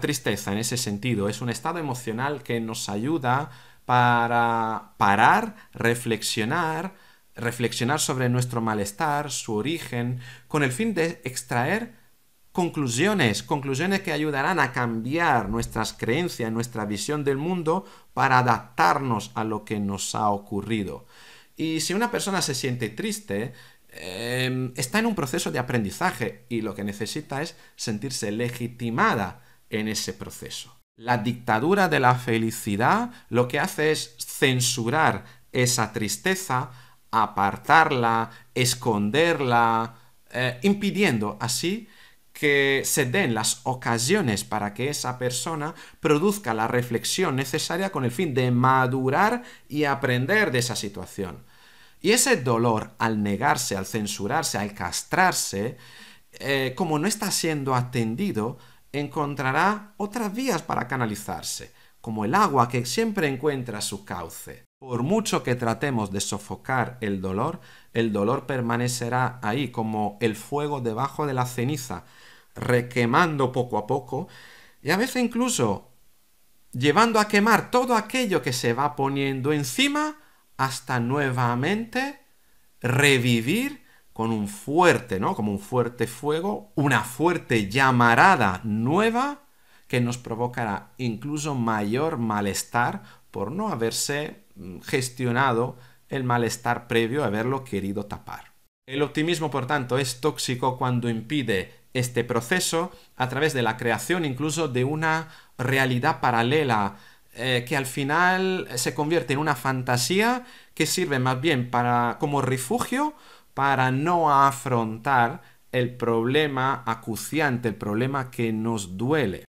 tristeza, en ese sentido, es un estado emocional que nos ayuda para parar, reflexionar, reflexionar sobre nuestro malestar, su origen, con el fin de extraer conclusiones, conclusiones que ayudarán a cambiar nuestras creencias, nuestra visión del mundo para adaptarnos a lo que nos ha ocurrido. Y si una persona se siente triste, em, está en un proceso de aprendizaje y lo que necesita es sentirse legitimada en ese proceso. La dictadura de la felicidad lo que hace es censurar esa tristeza, apartarla, esconderla, eh, impidiendo así que se den las ocasiones para que esa persona produzca la reflexión necesaria con el fin de madurar y aprender de esa situación. Y ese dolor al negarse, al censurarse, al castrarse, eh, como no está siendo atendido, encontrará otras vías para canalizarse, como el agua que siempre encuentra su cauce. Por mucho que tratemos de sofocar el dolor, el dolor permanecerá ahí como el fuego debajo de la ceniza, requemando poco a poco y a veces incluso llevando a quemar todo aquello que se va poniendo encima hasta nuevamente revivir con un fuerte, ¿no? Como un fuerte fuego, una fuerte llamarada nueva que nos provocará incluso mayor malestar por no haberse mm, gestionado el malestar previo haberlo querido tapar. El optimismo, por tanto, es tóxico cuando impide este proceso a través de la creación incluso de una realidad paralela eh, que al final se convierte en una fantasía que sirve más bien para como refugio para no afrontar el problema acuciante, el problema que nos duele.